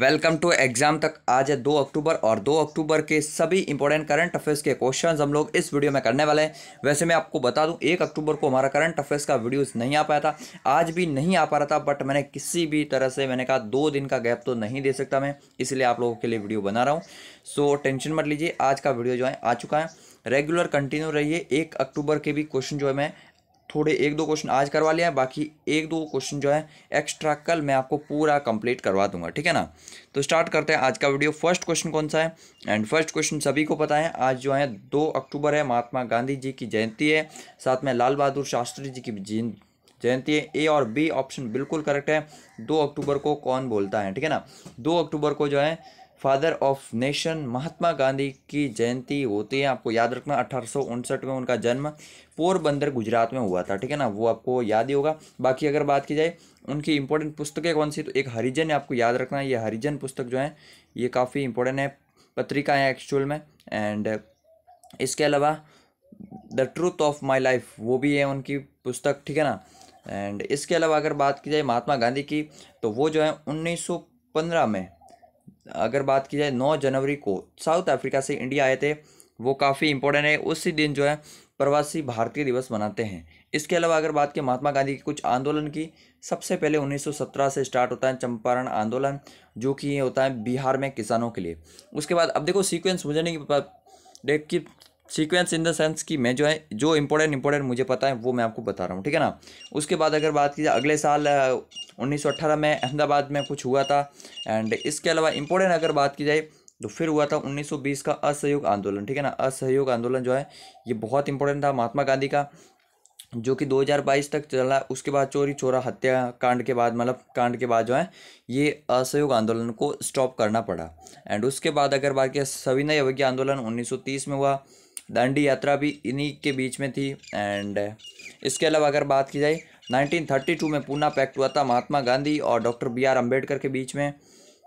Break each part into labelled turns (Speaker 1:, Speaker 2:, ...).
Speaker 1: welcome to exam तक आज है दो अक्टूबर और दो अक्टूबर के सभी इंपॉर्टेंट करंट अफेयर्स के क्वेश्चंस हम लोग इस वीडियो में करने वाले हैं वैसे मैं आपको बता दूं एक अक्टूबर को हमारा करंट अफेयर्स का वीडियोस नहीं आ पाया था आज भी नहीं आ पा रहा था बट मैंने किसी भी तरह से मैंने कहा दो दिन का गैप तो नहीं दे सकता मैं इसलिए आप लोगों के लिए वीडियो बना रहा हूँ सो टेंशन मत लीजिए आज का वीडियो जो है आ चुका है रेगुलर कंटिन्यू रहिए एक अक्टूबर के भी क्वेश्चन जो है मैं थोड़े एक दो क्वेश्चन आज करवा लिया है बाकी एक दो क्वेश्चन जो है एक्स्ट्रा कल मैं आपको पूरा कंप्लीट करवा दूंगा ठीक है ना तो स्टार्ट करते हैं आज का वीडियो फर्स्ट क्वेश्चन कौन सा है एंड फर्स्ट क्वेश्चन सभी को पता है आज जो है दो अक्टूबर है महात्मा गांधी जी की जयंती है साथ में लाल बहादुर शास्त्री जी की जयंती है ए और बी ऑप्शन बिल्कुल करेक्ट है दो अक्टूबर को कौन बोलता है ठीक है ना दो अक्टूबर को जो है father of nation Mahatma Gandhi की जयंती होती है आपको याद रखना अठारह में उनका जन्म पोरबंदर गुजरात में हुआ था ठीक है ना वो आपको याद ही होगा बाकी अगर बात की जाए उनकी इंपॉर्टेंट पुस्तकें कौन सी तो एक हरिजन है आपको याद रखना ये हरिजन पुस्तक जो है ये काफ़ी इंपॉर्टेंट है पत्रिका है एक्चुअल में एंड इसके अलावा the truth of my life वो भी है उनकी पुस्तक ठीक है ना एंड इसके अलावा अगर बात की जाए महात्मा गांधी की तो वो जो है उन्नीस में अगर बात की जाए नौ जनवरी को साउथ अफ्रीका से इंडिया आए थे वो काफ़ी इंपॉर्टेंट है उसी दिन जो है प्रवासी भारतीय दिवस मनाते हैं इसके अलावा अगर बात की महात्मा गांधी के कुछ आंदोलन की सबसे पहले 1917 से स्टार्ट होता है चंपारण आंदोलन जो कि ये होता है बिहार में किसानों के लिए उसके बाद अब देखो सीक्वेंस मुझे नहीं देख कि सीक्वेंस इन द सेंस कि मैं जो है जो इंपॉर्टेंट इंपॉर्टेंट मुझे पता है वो मैं आपको बता रहा हूँ ठीक है ना उसके बाद अगर बात की जाए अगले साल उन्नीस में अहमदाबाद में कुछ हुआ था एंड इसके अलावा इंपॉर्टेंट अगर बात की जाए तो फिर हुआ था 1920 का असहयोग आंदोलन ठीक है ना असहयोग आंदोलन जो है ये बहुत इंपॉर्टेंट था महात्मा गांधी का जो कि 2022 तक चला उसके बाद चोरी चोरा हत्या कांड के बाद मतलब कांड के बाद जो है ये असहयोग आंदोलन को स्टॉप करना पड़ा एंड उसके बाद अगर बात किया सविनय अवज्ञा आंदोलन 1930 में हुआ दांडी यात्रा भी इन्हीं के बीच में थी एंड इसके अलावा अगर बात की जाए 1932 में पूना पैक्ट हुआ था महात्मा गांधी और डॉक्टर बी आर अम्बेडकर के बीच में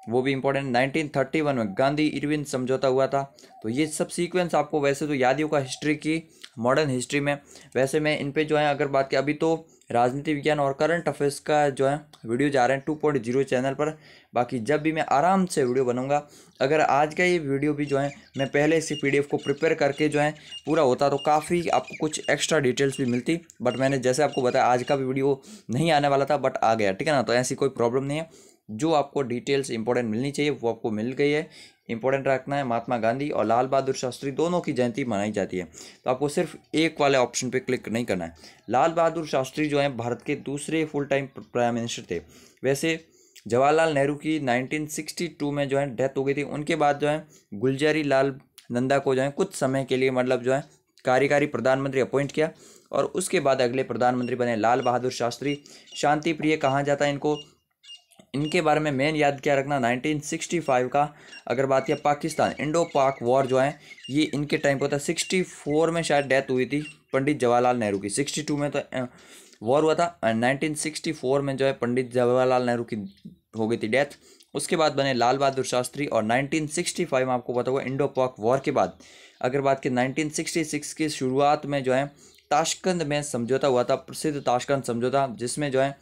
Speaker 1: वो भी इम्पोर्टेंट 1931 में गांधी इरविन समझौता हुआ था तो ये सब सीक्वेंस आपको वैसे तो याद ही होगा हिस्ट्री की मॉडर्न हिस्ट्री में वैसे मैं इन पर जो है अगर बात की अभी तो राजनीति विज्ञान और करंट अफेयर्स का जो है वीडियो जा रहे हैं टू पॉइंट जीरो चैनल पर बाकी जब भी मैं आराम से वीडियो बनूंगा अगर आज का ये वीडियो भी जो है मैं पहले इसी पीडीएफ को प्रिपेयर करके जो है पूरा होता तो काफ़ी आपको कुछ एक्स्ट्रा डिटेल्स भी मिलती बट मैंने जैसे आपको बताया आज का भी वीडियो नहीं आने वाला था बट आ गया ठीक है ना तो ऐसी कोई प्रॉब्लम नहीं है जो आपको डिटेल्स इंपॉर्टेंट मिलनी चाहिए वो आपको मिल गई है इंपॉर्टेंट रखना है महात्मा गांधी और लाल बहादुर शास्त्री दोनों की जयंती मनाई जाती है तो आपको सिर्फ एक वाले ऑप्शन पे क्लिक नहीं करना है लाल बहादुर शास्त्री जो है भारत के दूसरे फुल टाइम प्राइम मिनिस्टर थे वैसे जवाहरलाल नेहरू की 1962 में जो है डेथ हो गई थी उनके बाद जो है गुलजारी लाल नंदा को जो है कुछ समय के लिए मतलब जो है कार्यकारी प्रधानमंत्री अपॉइंट किया और उसके बाद अगले प्रधानमंत्री बने लाल बहादुर शास्त्री शांति प्रिय कहा जाता है इनको इनके बारे में मेन याद क्या रखना 1965 का अगर बात किया पाकिस्तान इंडो पाक वॉर जो है ये इनके टाइम पर था 64 में शायद डेथ हुई थी पंडित जवाहरलाल नेहरू की 62 में तो वॉर हुआ था एंड नाइनटीन में जो है पंडित जवाहरलाल नेहरू की हो गई थी डेथ उसके बाद बने लाल बहादुर शास्त्री और 1965 में आपको पता हुआ इंडो पाक वॉर के बाद अगर बात की नाइनटीन की शुरुआत में जो है ताशकंद में समझौता हुआ था प्रसिद्ध ताशकंद समझौता जिसमें जो है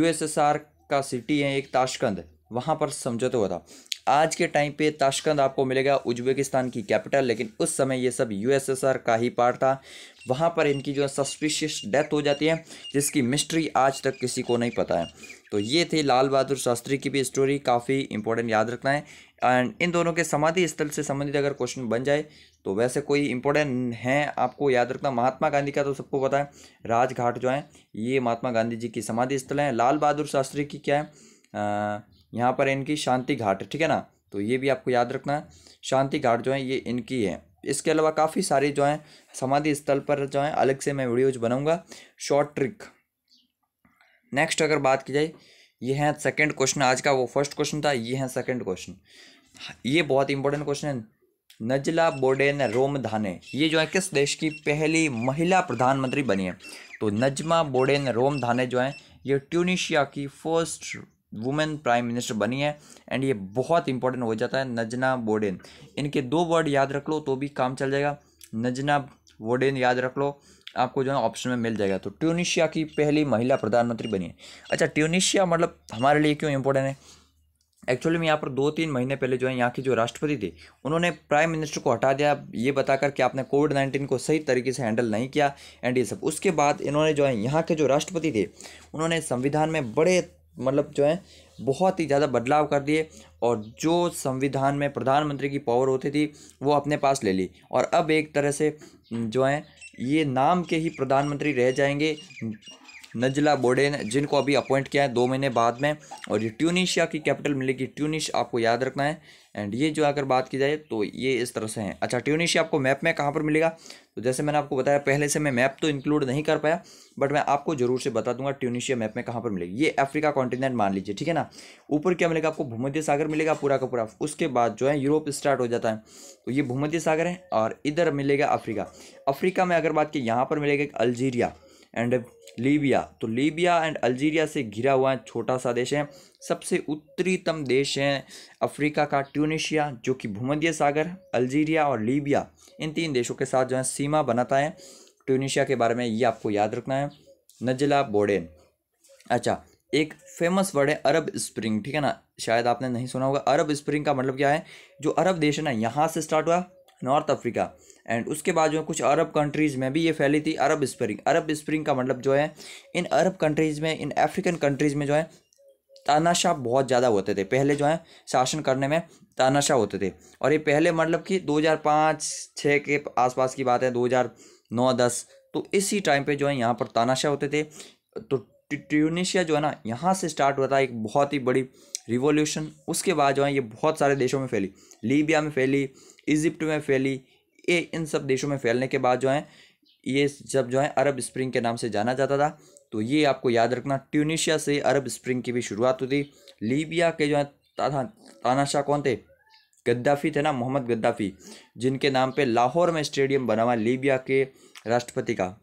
Speaker 1: यूएसएसआर का सिटी है एक ताशकंद वहाँ पर समझौता हुआ था आज के टाइम पे ताशकंद आपको मिलेगा उज्बेकिस्तान की कैपिटल लेकिन उस समय ये सब यूएसएसआर का ही पार्ट था वहाँ पर इनकी जो सस्पिशियस डेथ हो जाती है जिसकी मिस्ट्री आज तक किसी को नहीं पता है तो ये थे लाल बहादुर शास्त्री की भी स्टोरी काफ़ी इंपॉर्टेंट याद रखना है एंड इन दोनों के समाधि स्थल से संबंधित अगर क्वेश्चन बन जाए तो वैसे कोई इंपॉर्टेंट है आपको याद रखना महात्मा गांधी का तो सबको पता है राजघाट जो है ये महात्मा गांधी जी की समाधि स्थल है लाल बहादुर शास्त्री की क्या है यहाँ पर इनकी शांति घाट ठीक है ना तो ये भी आपको याद रखना है शांति घाट जो है ये इनकी है इसके अलावा काफ़ी सारी जो हैं समाधि स्थल पर जो है अलग से मैं वीडियोज बनाऊँगा शॉर्ट ट्रिक नेक्स्ट अगर बात की जाए ये है सेकंड क्वेश्चन आज का वो फर्स्ट क्वेश्चन था ये है सेकंड क्वेश्चन ये बहुत इंपॉर्टेंट क्वेश्चन है नजला बोडेन रोमधाने ये जो है किस देश की पहली महिला प्रधानमंत्री बनी है तो नजमा बोडेन रोमधाने जो है ये ट्यूनिशिया की फर्स्ट वुमेन प्राइम मिनिस्टर बनी है एंड ये बहुत इंपॉर्टेंट हो जाता है नजना बोडेन इनके दो वर्ड याद रख लो तो भी काम चल जाएगा नजना बोडेन याद रख लो आपको जो है ऑप्शन में मिल जाएगा तो ट्यूनिशिया की पहली महिला प्रधानमंत्री बनी है अच्छा ट्यूनिशिया मतलब हमारे लिए क्यों इंपॉर्टेंट है एक्चुअली में यहाँ पर दो तीन महीने पहले जो है यहाँ की जो राष्ट्रपति थे उन्होंने प्राइम मिनिस्टर को हटा दिया ये बताकर कि आपने कोविड नाइन्टीन को सही तरीके से हैंडल नहीं किया एंड ये सब उसके बाद इन्होंने जो है यहाँ के जो राष्ट्रपति थे उन्होंने संविधान में बड़े मतलब जो है बहुत ही ज़्यादा बदलाव कर दिए और जो संविधान में प्रधानमंत्री की पावर होती थी वो अपने पास ले ली और अब एक तरह से जो है ये नाम के ही प्रधानमंत्री रह जाएंगे नजला ने जिनको अभी अपॉइंट किया है दो महीने बाद में और ये ट्यूनिशिया की कैपिटल मिलेगी ट्यूनिश आपको याद रखना है एंड ये जो अगर बात की जाए तो ये इस तरह से हैं अच्छा ट्यूनिशिया आपको मैप में कहाँ पर मिलेगा तो जैसे मैंने आपको बताया पहले से मैं मैप तो इंक्लूड नहीं कर पाया बट मैं आपको जरूर से बता दूंगा ट्यूनिशिया मैप में कहाँ पर मिलेगी ये अफ्रीका कॉन्टिनेंट मान लीजिए ठीक है ना ऊपर क्या मिलेगा आपको भूमध्य सागर मिलेगा पूरा का पूरा उसके बाद जो है यूरोप स्टार्ट हो जाता है तो ये भूमध्य सागर है और इधर मिलेगा अफ्रीका अफ्रीका में अगर बात की यहाँ पर मिलेगा अल्जीरिया एंड लीबिया तो लीबिया एंड अल्जीरिया से घिरा हुआ छोटा सा देश है सबसे उत्तरीतम देश है अफ्रीका का ट्यूनिशिया जो कि भूमध्य सागर अल्जीरिया और लीबिया इन तीन देशों के साथ जो है सीमा बनाता है ट्यूनिशिया के बारे में ये आपको याद रखना है नजला बोडेन अच्छा एक फेमस वर्ड है अरब स्प्रिंग ठीक है ना शायद आपने नहीं सुना होगा अरब स्प्रिंग का मतलब क्या है जो अरब देश है ना यहाँ से स्टार्ट हुआ नॉर्थ अफ्रीका एंड उसके बाद जो है कुछ अरब कंट्रीज़ में भी ये फैली थी अरब स्प्रिंग अरब स्प्रिंग का मतलब जो है इन अरब कंट्रीज़ में इन अफ्रीकन कंट्रीज़ में जो है तानाशाह बहुत ज़्यादा होते थे पहले जो है शासन करने में तानाशाह होते थे और ये पहले मतलब कि 2005 हज़ार के आसपास की बात है 2009 10 तो इसी टाइम पे जो है यहाँ पर तानाशाह होते थे तो ट्यूनिशिया जो है ना यहाँ से स्टार्ट हुआ था एक बहुत ही बड़ी रिवोल्यूशन उसके बाद जो है ये बहुत सारे देशों में फैली लीबिया में फैली इजिप्ट में फैली ये इन सब देशों में फैलने के बाद जो है ये जब जो है अरब स्प्रिंग के नाम से जाना जाता था तो ये आपको याद रखना ट्यूनिशिया से अरब स्प्रिंग की भी शुरुआत हुई थी लीबिया के जो है ताना तानाशाह कौन थे गद्दाफी थे ना मोहम्मद गद्दाफी जिनके नाम पे लाहौर में स्टेडियम बना हुआ लीबिया के राष्ट्रपति का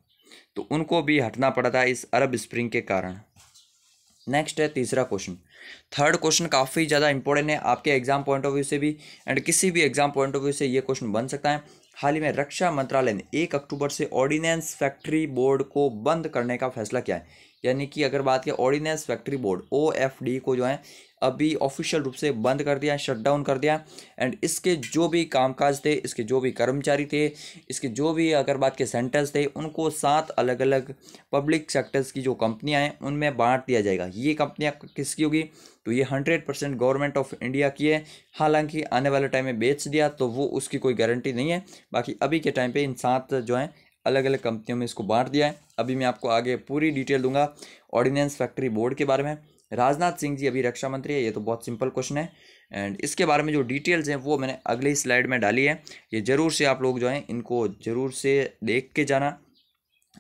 Speaker 1: तो उनको भी हटना पड़ा था इस अरब स्प्रिंग के कारण नेक्स्ट है तीसरा क्वेश्चन थर्ड क्वेश्चन काफ़ी ज़्यादा इंपॉर्टेंट है आपके एग्जाम पॉइंट ऑफ व्यू से भी एंड किसी भी एग्जाम पॉइंट ऑफ व्यू से ये क्वेश्चन बन सकता है हाल ही में रक्षा मंत्रालय ने एक अक्टूबर से ऑर्डिनेंस फैक्ट्री बोर्ड को बंद करने का फैसला किया है यानी कि अगर बात करें ordnance factory board O F D को जो है अभी ऑफिशियल रूप से बंद कर दिया शटडाउन कर दिया एंड इसके जो भी कामकाज थे इसके जो भी कर्मचारी थे इसके जो भी अगर बात के सेंटर्स थे उनको सात अलग अलग पब्लिक सेक्टर्स की जो कंपनियां हैं उनमें बांट दिया जाएगा ये कंपनियां किसकी होगी तो ये hundred percent government of India की है हालांकि आने वाले टाइम में बेच दिया तो वो उसकी कोई गारंटी नहीं है बाकी अभी के टाइम पर इन सात जो हैं अलग अलग कंपनियों में इसको बांट दिया है अभी मैं आपको आगे पूरी डिटेल दूंगा ऑर्डिनेंस फैक्ट्री बोर्ड के बारे में राजनाथ सिंह जी अभी रक्षा मंत्री है ये तो बहुत सिंपल क्वेश्चन है एंड इसके बारे में जो डिटेल्स हैं वो मैंने अगले स्लाइड में डाली है ये ज़रूर से आप लोग जो हैं इनको ज़रूर से देख के जाना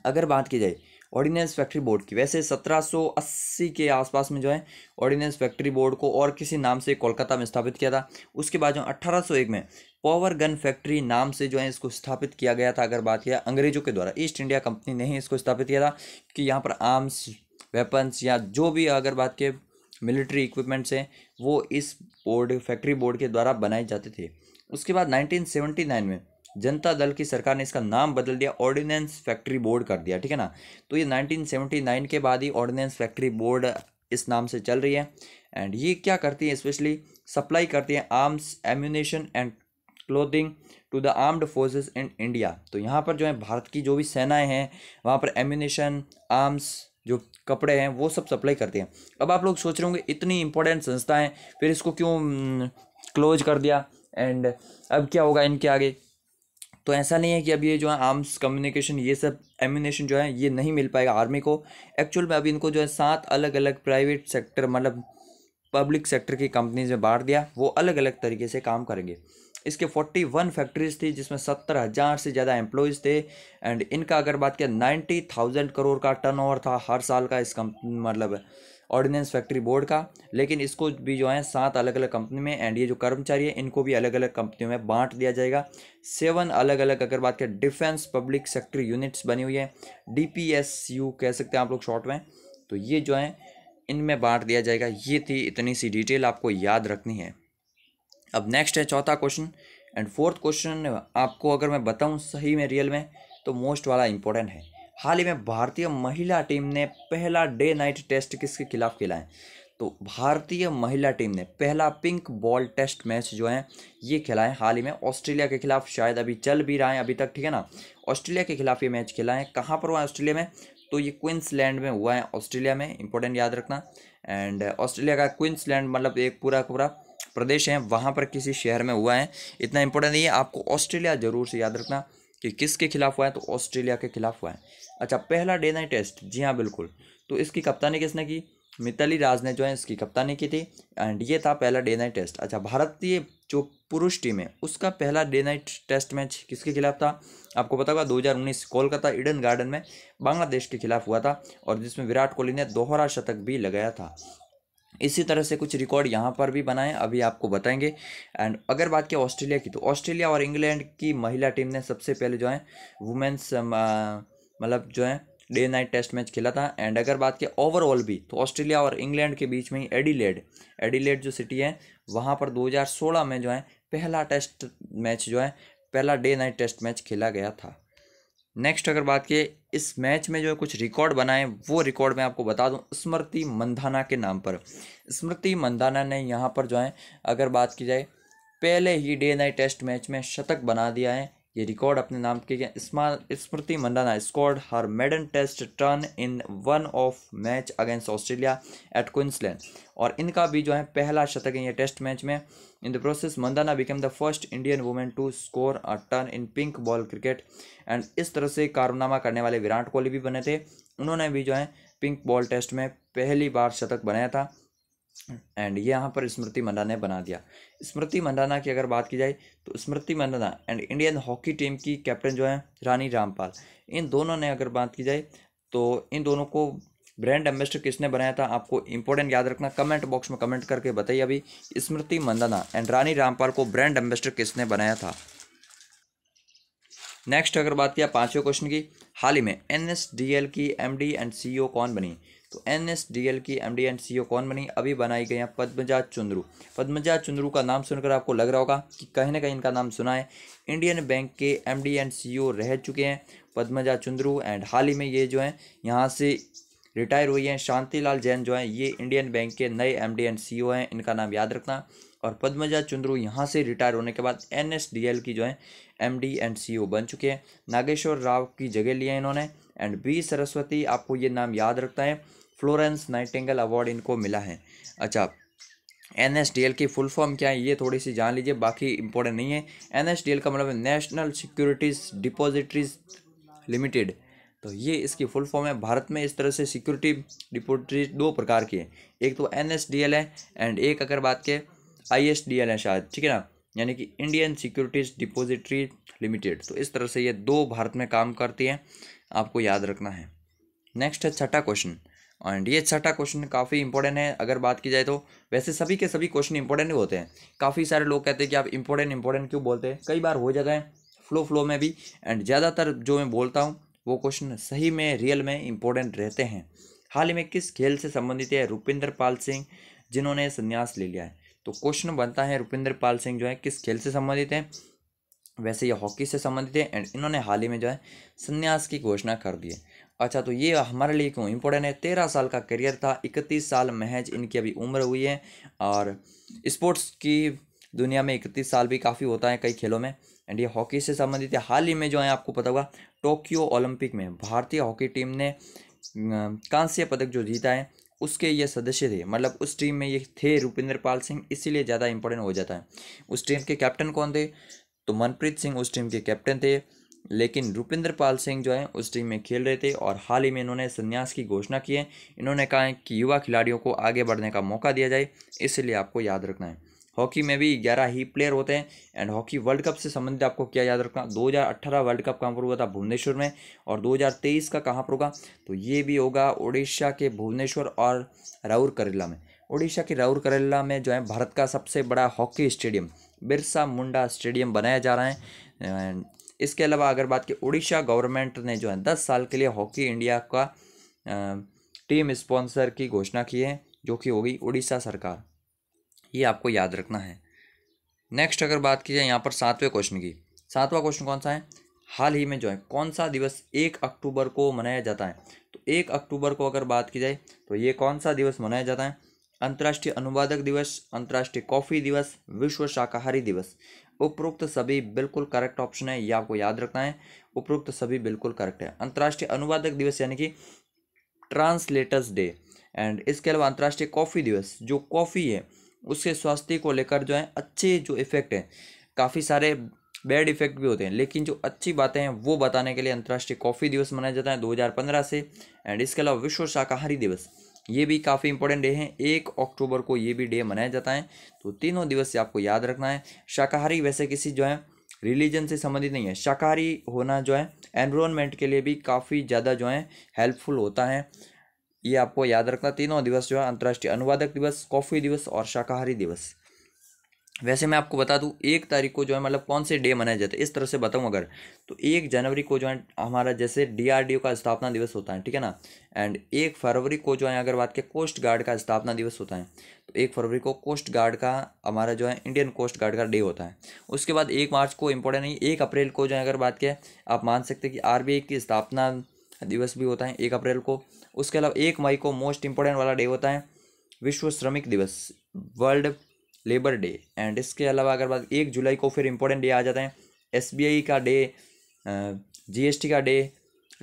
Speaker 1: अगर बात की जाए ऑर्डिनेंस फैक्ट्री बोर्ड की वैसे 1780 के आसपास में जो है ऑर्डिनेंस फैक्ट्री बोर्ड को और किसी नाम से कोलकाता में स्थापित किया था उसके बाद जो 1801 में पावर गन फैक्ट्री नाम से जो है इसको स्थापित किया गया था अगर बात किया अंग्रेजों के द्वारा ईस्ट इंडिया कंपनी ने ही इसको स्थापित किया था कि यहाँ पर आर्म्स वेपन्स या जो भी अगर बात के मिलिट्री इक्विपमेंट्स हैं वो इस बोर्ड फैक्ट्री बोर्ड के द्वारा बनाए जाते थे उसके बाद 1979 में जनता दल की सरकार ने इसका नाम बदल दिया ऑर्डिनेंस फैक्ट्री बोर्ड कर दिया ठीक है ना तो ये 1979 के बाद ही ऑर्डिनेंस फैक्ट्री बोर्ड इस नाम से चल रही है एंड ये क्या करती है स्पेशली सप्लाई करती है arms ammunition and clothing to the armed forces in India तो यहाँ पर जो है भारत की जो भी सेनाएं हैं वहाँ पर एम्यूनेशन आर्म्स जो कपड़े हैं वो सब सप्लाई करते हैं अब आप लोग सोच रहे होंगे इतनी इंपॉर्टेंट संस्था है फिर इसको क्यों क्लोज हम्म, कर दिया एंड अब क्या होगा इनके आगे तो ऐसा नहीं है कि अब ये जो है आर्म्स कम्युनिकेशन ये सब एम्यूनेशन जो है ये नहीं मिल पाएगा आर्मी को एक्चुअल में अभी इनको जो है सात अलग अलग प्राइवेट सेक्टर मतलब पब्लिक सेक्टर की कंपनीज में बांट दिया वो अलग अलग तरीके से काम करेंगे इसके 41 फैक्ट्रीज थी जिसमें सत्तर हज़ार से ज़्यादा एम्प्लॉयज़ थे एंड इनका अगर बात किया नाइन्टी थाउजेंड करोड़ का टर्नओवर था हर साल का इस कंपनी मतलब ऑर्डिनेंस फैक्ट्री बोर्ड का लेकिन इसको भी जो है सात अलग अलग कंपनी में एंड ये जो कर्मचारी है इनको भी अलग अलग कंपनियों में बांट दिया जाएगा सेवन अलग अलग अगर बात करें डिफेंस पब्लिक सेक्टर यूनिट्स बनी हुई है डीपीएसयू कह सकते हैं आप लोग शॉर्ट में तो ये जो है इनमें बांट दिया जाएगा ये थी इतनी सी डिटेल आपको याद रखनी है अब नेक्स्ट है चौथा क्वेश्चन एंड फोर्थ क्वेश्चन आपको अगर मैं बताऊं सही में रियल में तो मोस्ट वाला इंपॉर्टेंट है हाल ही में भारतीय महिला टीम ने पहला डे नाइट टेस्ट किसके खिलाफ खेला है तो भारतीय महिला टीम ने पहला पिंक बॉल टेस्ट मैच जो है ये खेला है हाल ही में ऑस्ट्रेलिया के खिलाफ शायद अभी चल भी रहा है अभी तक ठीक है ना ऑस्ट्रेलिया के खिलाफ ये मैच खेला है कहाँ पर हुआ है ऑस्ट्रेलिया में तो ये क्विंसलैंड में हुआ है ऑस्ट्रेलिया में इंपॉर्टेंट याद रखना एंड ऑस्ट्रेलिया का क्विंसलैंड मतलब एक पूरा पूरा प्रदेश हैं वहाँ पर किसी शहर में हुआ है इतना इंपॉर्टेंट नहीं है आपको ऑस्ट्रेलिया ज़रूर से याद रखना कि किसके खिलाफ हुआ है तो ऑस्ट्रेलिया के खिलाफ हुआ है अच्छा पहला डे नाइट टेस्ट जी हाँ बिल्कुल तो इसकी कप्तानी किसने की मिताली राज ने जो है इसकी कप्तानी की थी एंड ये था पहला डे नाइट टेस्ट अच्छा भारतीय जो पुरुष टीम है उसका पहला डे नाइट टेस्ट मैच किसके खिलाफ था आपको पता होगा 2019 कोलकाता ईडन गार्डन में बांग्लादेश के खिलाफ हुआ था और जिसमें विराट कोहली ने दोहरा शतक भी लगाया था इसी तरह से कुछ रिकॉर्ड यहाँ पर भी बनाए अभी आपको बताएंगे एंड अगर बात किया ऑस्ट्रेलिया की तो ऑस्ट्रेलिया और इंग्लैंड की महिला टीम ने सबसे पहले जो है वुमेन्स मतलब जो है डे नाइट टेस्ट मैच खेला था एंड अगर बात की ओवरऑल भी तो ऑस्ट्रेलिया और इंग्लैंड के बीच में ही एडिलेड एडिलेड जो सिटी है वहाँ पर 2016 में जो है पहला टेस्ट मैच जो है पहला डे नाइट टेस्ट मैच खेला गया था नेक्स्ट अगर बात की इस मैच में जो कुछ रिकॉर्ड बनाए वो रिकॉर्ड मैं आपको बता दूं स्मृति मंधाना के नाम पर स्मृति मंधाना ने यहाँ पर जो है अगर बात की जाए पहले ही डे नाइट टेस्ट मैच में शतक बना दिया है ये रिकॉर्ड अपने नाम के Smriti Mandhana scored her maiden test ton in one off match against Australia at Queensland और इनका भी जो है पहला शतक है ये टेस्ट मैच में in the process Mandhana became the first Indian woman to score a ton in pink ball cricket and इस तरह से कारनामा करने वाले विराट कोहली भी बने थे उन्होंने भी जो है पिंक बॉल टेस्ट में पहली बार शतक बनाया था एंड ये यहाँ पर स्मृति मंडाना ने बना दिया स्मृति मंडाना की अगर बात की जाए तो Smriti Mandhana and Indian hockey team की कैप्टन जो है रानी रामपाल इन दोनों ने अगर बात की जाए तो इन दोनों को ब्रांड एम्बेसडर किसने बनाया था आपको इंपॉर्टेंट याद रखना कमेंट बॉक्स में कमेंट करके बताइए अभी स्मृति मंदाना एंड रानी रामपाल को ब्रांड एम्बेसडर किसने बनाया था नेक्स्ट अगर बात किया पांचवें क्वेश्चन की हाल ही में एन की एम एंड सी कौन बनी तो एन एस डी एल की M D and C O कौन बनी अभी बनाई गई हैं पद्मजा चुंद्रू पद्मजा चुंद्रू का नाम सुनकर आपको लग रहा होगा कि कहीं ना कहीं इनका नाम सुना है इंडियन बैंक के M D and C O रह चुके हैं पद्मजा चुंद्रू एंड हाल ही में ये जो हैं यहाँ से रिटायर हुई हैं शांतिलाल जैन जो हैं ये इंडियन बैंक के नए M D and C O हैं इनका नाम याद रखना और पद्मजा चुंद्रू यहाँ से रिटायर होने के बाद एन की जो है एमडी एंड सी बन चुके हैं नागेश्वर राव की जगह लिया इन्होंने एंड बी सरस्वती आपको ये नाम याद रखता है फ्लोरेंस नाइटेंगल अवार्ड इनको मिला है अच्छा एन की फुल फॉर्म क्या है ये थोड़ी सी जान लीजिए बाकी इंपॉर्टेंट नहीं है एन का मतलब है नेशनल सिक्योरिटीज डिपॉजिटरीज लिमिटेड तो ये इसकी फुल फॉर्म है भारत में इस तरह से सिक्योरिटी डिपोजिटरीज दो प्रकार की है एक तो एन है एंड एक अगर बात करें आई एस डी एल है शायद ठीक है ना यानी कि इंडियन सिक्योरिटीज डिपोजिटरी लिमिटेड तो इस तरह से ये दो भारत में काम करती हैं आपको याद रखना है नेक्स्ट है छठा क्वेश्चन एंड ये छठा क्वेश्चन काफ़ी इंपॉर्टेंट है अगर बात की जाए तो वैसे सभी के सभी क्वेश्चन इंपॉर्टेंट ही होते हैं काफ़ी सारे लोग कहते हैं कि आप इंपॉर्टेंट इंपॉर्टेंट क्यों बोलते हैं कई बार हो जाता है फ्लो फ्लो में भी एंड ज़्यादातर जो मैं बोलता हूँ वो क्वेश्चन सही में रियल में इंपॉर्टेंट रहते हैं हाल ही में किस खेल से संबंधित है रुपिंदर पाल सिंह जिन्होंने संन्यास ले लिया है तो क्वेश्चन बनता है रुपिंदर पाल सिंह जो है किस खेल से संबंधित हैं वैसे ये हॉकी से संबंधित है एंड इन्होंने हाल ही में जो है संन्यास की घोषणा कर दी है अच्छा तो ये हमारे लिए क्यों इम्पोर्टेंट है तेरह साल का करियर था इकतीस साल महज इनकी अभी उम्र हुई है और स्पोर्ट्स की दुनिया में इकतीस साल भी काफ़ी होता है कई खेलों में एंड ये हॉकी से संबंधित है हाल ही में जो है आपको पता होगा टोक्यो ओलंपिक में भारतीय हॉकी टीम ने कांस्य पदक जो जीता है उसके ये सदस्य थे मतलब उस टीम में ये थे रुपिंदर पाल सिंह इसीलिए ज़्यादा इंपॉर्टेंट हो जाता है उस टीम के कैप्टन कौन थे तो मनप्रीत सिंह उस टीम के कैप्टन थे लेकिन रुपिंदर पाल सिंह जो है उस टीम में खेल रहे थे और हाल ही में इन्होंने संन्यास की घोषणा की है इन्होंने कहा है कि युवा खिलाड़ियों को आगे बढ़ने का मौका दिया जाए इसलिए आपको याद रखना है हॉकी में भी ग्यारह ही प्लेयर होते हैं एंड हॉकी वर्ल्ड कप से संबंधित आपको क्या याद रखना 2018 वर्ल्ड कप कहाँ पर हुआ था भुवनेश्वर में और 2023 का कहाँ पर होगा तो ये भी होगा उड़ीसा के भुवनेश्वर और राउर करेला में उड़ीसा के राउर करेला में जो है भारत का सबसे बड़ा hockey stadium Birsa Munda stadium बनाया जा रहा है इसके अलावा अगर बात की उड़ीसा गवर्नमेंट ने जो है दस साल के लिए हॉकी इंडिया का टीम स्पॉन्सर की घोषणा की है जो कि होगी उड़ीसा सरकार ये आपको याद रखना है नेक्स्ट अगर बात की जाए यहाँ पर सातवें क्वेश्चन की सातवां क्वेश्चन कौन सा है हाल ही में जो है कौन सा दिवस एक अक्टूबर को मनाया जाता है तो एक अक्टूबर को अगर बात की जाए तो ये कौन सा दिवस मनाया जाता है अंतर्राष्ट्रीय अनुवादक दिवस अंतर्राष्ट्रीय कॉफ़ी दिवस विश्व शाकाहारी दिवस उपरोक्त सभी बिल्कुल करेक्ट ऑप्शन है ये आपको याद रखना है उपरोक्त सभी बिल्कुल करेक्ट है अंतर्राष्ट्रीय अनुवादक दिवस यानी कि ट्रांसलेटर्स डे एंड इसके अलावा अंतर्राष्ट्रीय कॉफ़ी दिवस जो कॉफ़ी है उसके स्वास्थ्य को लेकर जो है अच्छे जो इफ़ेक्ट हैं काफ़ी सारे बैड इफेक्ट भी होते हैं लेकिन जो अच्छी बातें हैं वो बताने के लिए अंतर्राष्ट्रीय कॉफ़ी दिवस मनाया जाता है 2015 से एंड इसके अलावा विश्व शाकाहारी दिवस ये भी काफ़ी इंपॉर्टेंट डे हैं एक अक्टूबर को ये भी डे मनाया जाता है तो तीनों दिवस से आपको याद रखना है शाकाहारी वैसे किसी जो है रिलीजन से संबंधित नहीं है शाकाहारी होना जो है एनवायरमेंट के लिए भी काफ़ी ज़्यादा जो है हेल्पफुल होता है ये आपको याद रखना तीनों दिवस जो है अंतर्राष्ट्रीय अनुवादक दिवस कॉफ़ी दिवस और शाकाहारी दिवस वैसे मैं आपको बता दूं एक तारीख को जो है मतलब कौन से डे मनाए जाते हैं इस तरह से बताऊं अगर तो एक जनवरी को जो है हमारा जैसे डीआरडीओ का स्थापना दिवस होता है ठीक है ना एंड एक फरवरी को जो है अगर बात के कोस्ट गार्ड का स्थापना दिवस होता है तो एक फरवरी को कोस्ट गार्ड का हमारा जो है इंडियन कोस्ट गार्ड का डे होता है उसके बाद एक मार्च को इम्पोर्टेंट नहीं एक अप्रैल को जो है अगर बात करें आप मान सकते हैं कि आर की स्थापना दिवस भी होता है एक अप्रैल को उसके अलावा एक मई को मोस्ट इंपॉर्टेंट वाला डे होता है विश्व श्रमिक दिवस वर्ल्ड लेबर डे एंड इसके अलावा अगर बात एक जुलाई को फिर इम्पोर्टेंट डे आ जाते हैं एस का डे जी का डे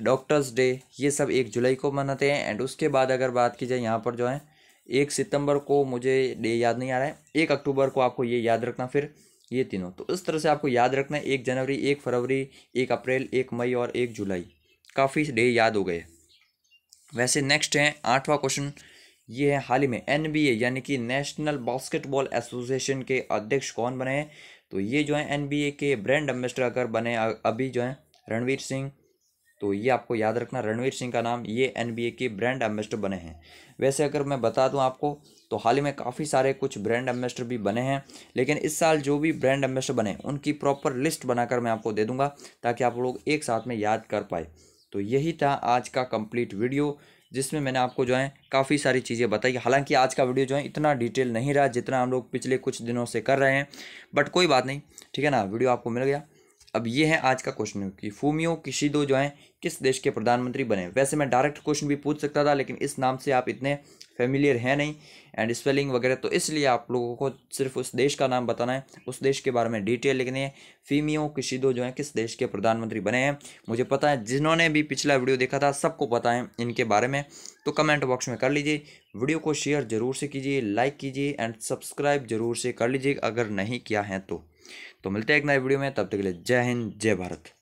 Speaker 1: डॉक्टर्स डे ये सब एक जुलाई को मनाते हैं एंड उसके बाद अगर बात की जाए यहाँ पर जो है एक सितंबर को मुझे डे याद नहीं आ रहा है एक अक्टूबर को आपको ये याद रखना फिर ये तीनों तो इस तरह से आपको याद रखना है एक जनवरी एक फरवरी एक अप्रैल एक मई और एक जुलाई काफ़ी डे याद हो गए वैसे नेक्स्ट है आठवां क्वेश्चन ये है हाल ही में एन यानी कि नेशनल बास्केटबॉल एसोसिएशन के अध्यक्ष कौन बने हैं तो ये जो है एन के ब्रांड एम्बेसडर बने अभी जो है रणवीर सिंह तो ये आपको याद रखना रणवीर सिंह का नाम ये एन के ब्रांड एम्बेसडर बने हैं वैसे अगर मैं बता दूं आपको तो हाल ही में काफ़ी सारे कुछ ब्रांड एम्बेसडर भी बने हैं लेकिन इस साल जो भी ब्रांड एम्बेसडर बने उनकी प्रॉपर लिस्ट बनाकर मैं आपको दे दूंगा ताकि आप लोग एक साथ में याद कर पाए तो यही था आज का कंप्लीट वीडियो जिसमें मैंने आपको जो है काफ़ी सारी चीज़ें बताई हालांकि आज का वीडियो जो है इतना डिटेल नहीं रहा जितना हम लोग पिछले कुछ दिनों से कर रहे हैं बट कोई बात नहीं ठीक है ना वीडियो आपको मिल गया अब ये है आज का क्वेश्चन कि फूमियो किशिदो जो है किस देश के प्रधानमंत्री बने वैसे मैं डायरेक्ट क्वेश्चन भी पूछ सकता था लेकिन इस नाम से आप इतने फेमिलियर है नहीं एंड स्पेलिंग वगैरह तो इसलिए आप लोगों को सिर्फ उस देश का नाम बताना है उस देश के बारे में डिटेल लिखनी है फीमियो किशिदो जो है किस देश के प्रधानमंत्री बने हैं मुझे पता है जिन्होंने भी पिछला वीडियो देखा था सबको पता है इनके बारे में तो कमेंट बॉक्स में कर लीजिए वीडियो को शेयर ज़रूर से कीजिए लाइक कीजिए एंड सब्सक्राइब जरूर से कर लीजिए अगर नहीं किया है तो तो मिलते हैं एक नए वीडियो में तब तक के लिए जय हिंद जय भारत